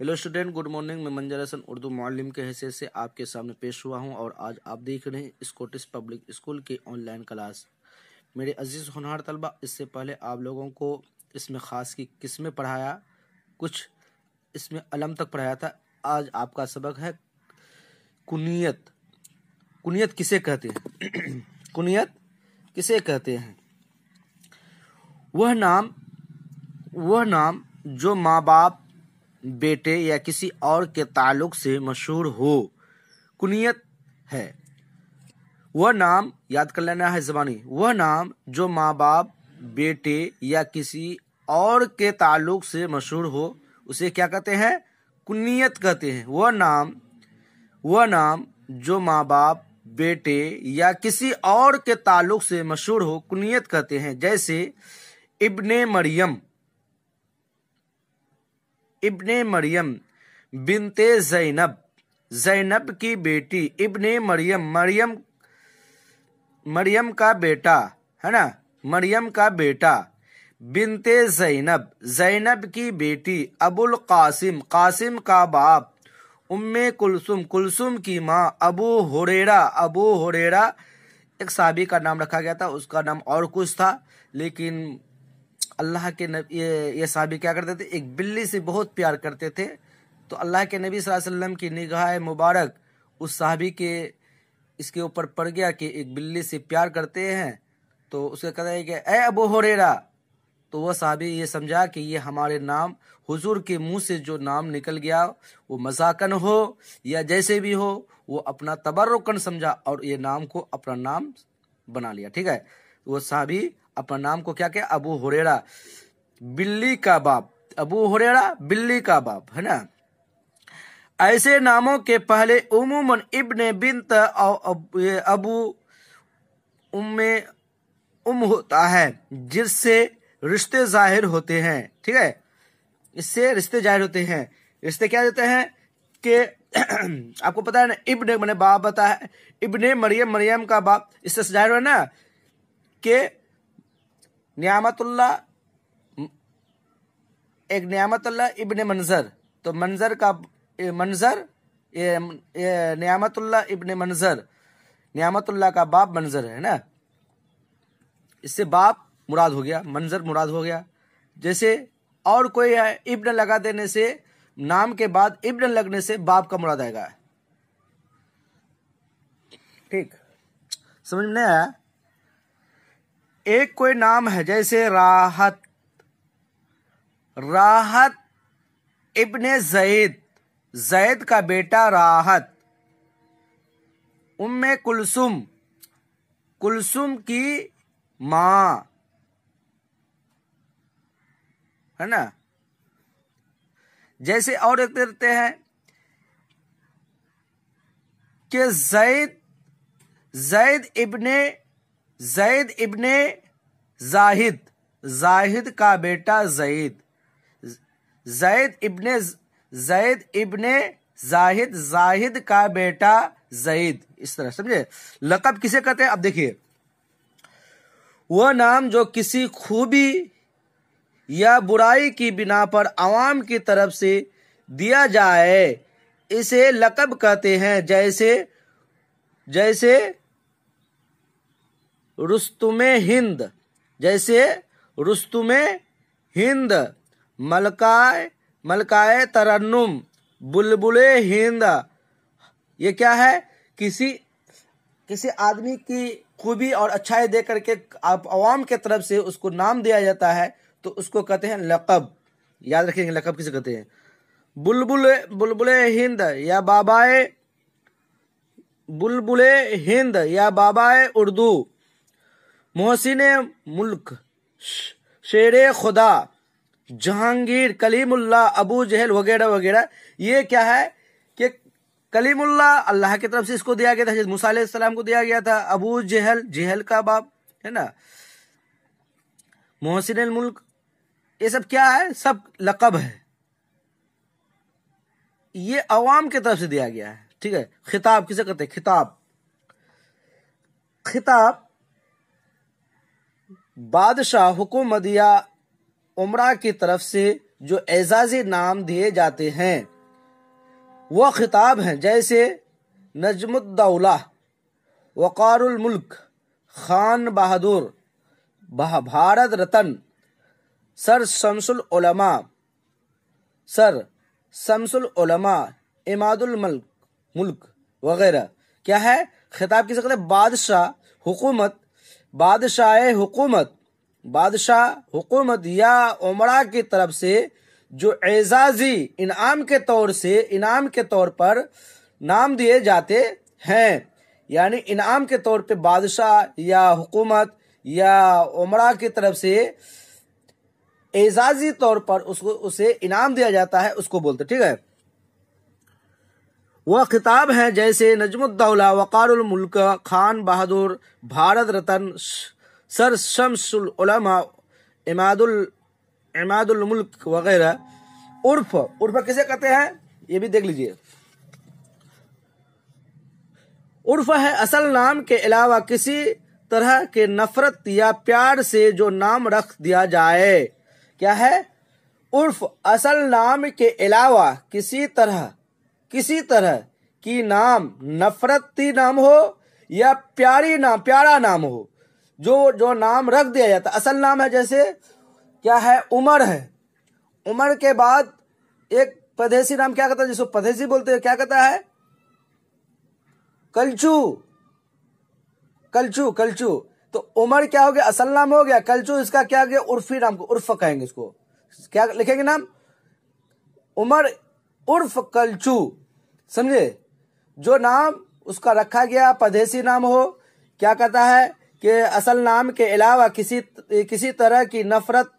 hello student good morning मैं मंजर हसन उर्दू मॉलिम के हिस्से से आपके सामने पेश हुआ हूं और आज आप देख रहे हैं स्कॉटिश पब्लिक स्कूल की ऑनलाइन क्लास मेरे अजीज़ होनहार तलबा इससे पहले आप लोगों को इसमें ख़ास की किस्में पढ़ाया कुछ इसमें अलम तक पढ़ाया था आज आपका सबक है कुनीत कुनीत किसे कहते हैं कुनीत किसे कहते हैं वह नाम वह नाम जो माँ बाप बेटे या किसी और के ताल्लुक से मशहूर हो कुनियत है वह नाम याद कर लेना है जबानी वह नाम जो माँ बाप बेटे या किसी और के ताल्लुक से मशहूर हो उसे क्या कहते हैं कुनियत कहते हैं वह नाम वह नाम जो माँ बाप बेटे या किसी और के ताल्लुक से मशहूर हो कुनियत कहते हैं जैसे इब्ने मरियम इब्ने मरियम बिनते जैनब जैनब की बेटी इब्ने मरियम मरियम मरियम का बेटा है ना मरियम का बेटा बिनते जैनब जैनब की बेटी अबुल कासिम कासिम का बाप उम्मे कुलसुम कुलसुम की माँ अबू हुरेरा अबू हुरेरा एक साबी का नाम रखा गया था उसका नाम और कुछ था लेकिन अल्लाह के नबी ये साहबी क्या करते थे एक बिल्ली से बहुत प्यार करते थे तो अल्लाह के नबी वसल्लम की निगाह मुबारक उस साहबी के इसके ऊपर पड़ गया कि एक बिल्ली से प्यार करते हैं तो उसका कहता है कि ए अबो होरेरा तो वह साहबी ये समझा कि ये हमारे नाम हुजूर के मुंह से जो नाम निकल गया वो मजाकन हो या जैसे भी हो वो अपना तबर्रकन समझा और ये नाम को अपना नाम बना लिया ठीक है तो वो साहबी अपना नाम को क्या क्या अबू हुरेरा बिल्ली का बाप अबू हुरेरा बिल्ली का बाप है ना ऐसे नामों के पहले उमूमन इब्ने बिनत अबू उम्मे उम होता है जिससे रिश्ते जाहिर होते हैं ठीक है इससे रिश्ते जाहिर होते हैं रिश्ते क्या देते हैं कि आपको पता है ना इब्ने मैंने बाप बताया इब्ने मरियम मरियम का बाप इससे जाहिर हुआ ना कि नियामतुल्ला एक न्यामतुल्ला इब्ने मंजर तो मंजर का मंजर ये, ये मंजर न्यामतुल्ला का बाप मंजर है ना इससे बाप मुराद हो गया मंजर मुराद हो गया जैसे और कोई है इब्न लगा देने से नाम के बाद इब्न लगने से बाप का मुराद आएगा ठीक समझ में नहीं आया एक कोई नाम है जैसे राहत राहत इब्ने जैद जैद का बेटा राहत उम्मे कुलसुम कुलसुम की मां है ना जैसे और एक देते हैं कि जैद जैद इब्ने जैद इब्ने जाहिद जाहिद का बेटा जैद जैद इब्ने जैद इब्ने जाहिद जाहिद का बेटा जैद इस तरह समझे लकब किसे कहते हैं अब देखिए वो नाम जो किसी खूबी या बुराई की बिना पर आवाम की तरफ से दिया जाए इसे लकब कहते हैं जैसे जैसे रुस्तुम हिंद जैसे रुस्तुम हिंद मलकाय मलकाय तरन्नुम बुलबुले हिंद ये क्या है किसी किसी आदमी की खूबी और अच्छाई दे करके आवाम के तरफ से उसको नाम दिया जाता है तो उसको कहते हैं लकब याद रखेंगे लकब किसे कहते हैं बुलबुल बुलबुल हिंद या बाबाए बुलबुल हिंद या बाबाए उर्दू मोहसिन मुल्क शेर खुदा जहांगीर कलीमुल्ला अबू जहल वगैरह वगैरह ये क्या है कि कलीमुल्ला अल्लाह की तरफ से इसको दिया गया था मूसा को दिया गया था अबू जहल जहल का बाप है ना मोहसिन मुल्क ये सब क्या है सब लकब है ये अवाम की तरफ से दिया गया है ठीक है खिताब किसे कहते हैं खिताब खिताब बादशाह हुकुम दिया उमरा की तरफ से जो एजाजी नाम दिए जाते हैं वह खिताब हैं जैसे नजमुद्दौला वक़ारुलमल्क खान बहादुर भारत रतन सर शमसुल उलमा सर शमसुल उलमा इमादुल मल्क मुल्क वगैरह क्या है खिताब की हैं बादशाह हुकूमत बादशाह हुकूमत बादशाह हुकूमत या उमरा की तरफ से जो एजाजी इनाम के तौर से इनाम के तौर पर नाम दिए जाते हैं यानी इनाम के तौर पे बादशाह या हुकूमत या उमरा की तरफ से एजाजी तौर पर उसको उसे इनाम दिया जाता है उसको बोलते ठीक है वह खिताब है जैसे नजमुद्दौला वक़ारमुल्क खान बहादुर भारत रतन सर शमसमा इमादुल इमादुल मुल्क वगैरह उर्फ उर्फ किसे कहते हैं ये भी देख लीजिए उर्फ है असल नाम के अलावा किसी तरह के नफरत या प्यार से जो नाम रख दिया जाए क्या है उर्फ असल नाम के अलावा किसी तरह किसी तरह की नाम नफरती नाम हो या प्यारी नाम प्यारा नाम हो जो जो नाम रख दिया जाता असल नाम है जैसे क्या है उमर है उमर के बाद एक पदेसी नाम क्या कहता है जिसको पदेसी बोलते हैं क्या कहता है कलचू कलचू कलचू तो उमर क्या हो गया असल नाम हो गया कलचू इसका क्या हो गया उर्फी नाम को उर्फ कहेंगे इसको क्या लिखेंगे नाम उमर उर्फ कलचू समझे जो नाम उसका रखा गया पदेसी नाम हो क्या कहता है कि असल नाम के अलावा किसी किसी तरह की नफरत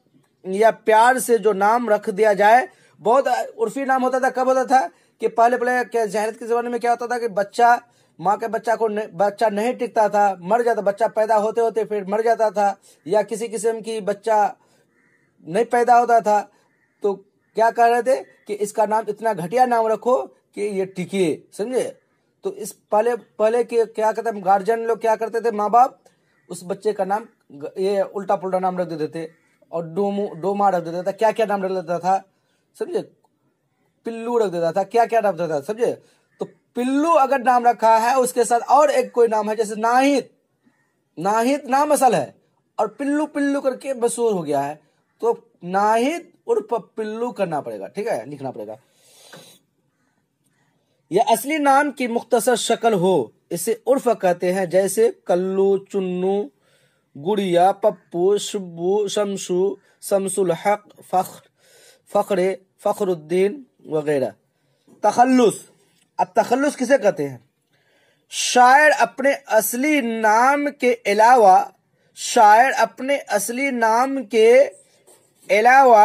या प्यार से जो नाम रख दिया जाए बहुत उर्फी नाम होता था कब होता था कि पहले पहले जहरत के ज़माने में क्या होता था कि बच्चा माँ के बच्चा को न, बच्चा नहीं टिकता था मर जाता बच्चा पैदा होते होते फिर मर जाता था या किसी किस्म की बच्चा नहीं पैदा होता था तो क्या कह रहे थे कि इसका नाम इतना घटिया नाम रखो कि ये टिके समझे तो इस पहले पहले के क्या कहते हैं गार्जियन लोग क्या करते थे माँ बाप उस बच्चे का नाम ये उल्टा पुल्टा नाम रख देते थे और डोमो डोमा रख देता था क्या क्या नाम रख देता था समझे पिल्लू रख देता था क्या क्या नाम देता था समझे तो पिल्लू अगर नाम रखा है उसके साथ और एक कोई नाम है जैसे नाहित नाहित नाम असल है और पिल्लू पिल्लू करके मशहूर हो गया है तो नाहित उर्फ पिल्लू करना पड़ेगा ठीक है लिखना पड़ेगा यह असली नाम की मुख्तसर शक्ल हो इसे उर्फ कहते हैं जैसे कल्लू चुन्नू गुड़िया पप्पू शब्बू शमशू शमसुल हक फख्र फखरे फखरुद्दीन वगैरह तखल्लुस अब तखल्लुस किसे कहते हैं शायर अपने असली नाम के अलावा शायर अपने असली नाम के अलावा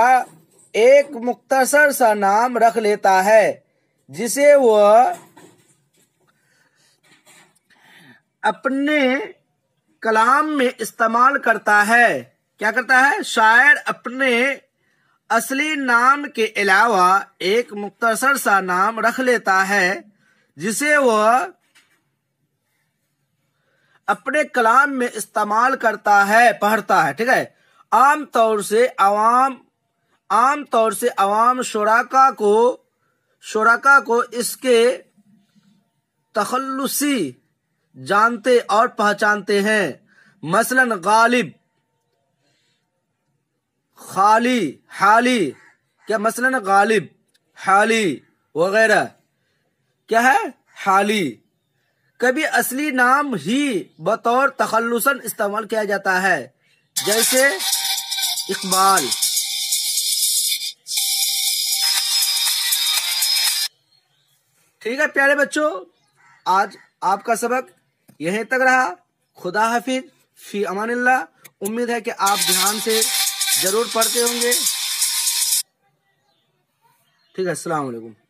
एक मुख्तसर सा नाम रख लेता है जिसे वह अपने कलाम में इस्तेमाल करता है क्या करता है शायर अपने असली नाम के अलावा एक मुख्तसर सा नाम रख लेता है जिसे वह अपने कलाम में इस्तेमाल करता है पढ़ता है ठीक है आम तौर से अवाम आम तौर से अवाम शराका को शराका को इसके तखलुसी जानते और पहचानते हैं मसलन गालिब खाली हाली क्या मसलन गालिब हाली वगैरह क्या है हाली कभी असली नाम ही बतौर तखलुसन इस्तेमाल किया जाता है जैसे इकबाल ठीक है प्यारे बच्चों आज आपका सबक यहीं तक रहा खुदा हाफिज फी अमान उम्मीद है कि आप ध्यान से जरूर पढ़ते होंगे ठीक है वालेकुम